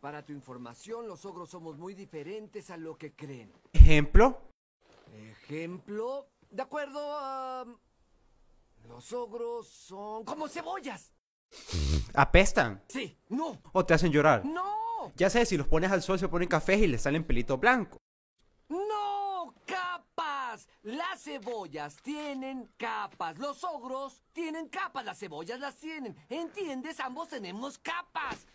Para tu información, los ogros somos muy diferentes a lo que creen. ¿Ejemplo? Ejemplo, de acuerdo a... Los ogros son como cebollas. ¿Apestan? Sí, no. ¿O te hacen llorar? No. Ya sé, si los pones al sol se ponen cafés y les salen pelitos blancos. No, capas. Las cebollas tienen capas. Los ogros tienen capas. Las cebollas las tienen. ¿Entiendes? Ambos tenemos capas.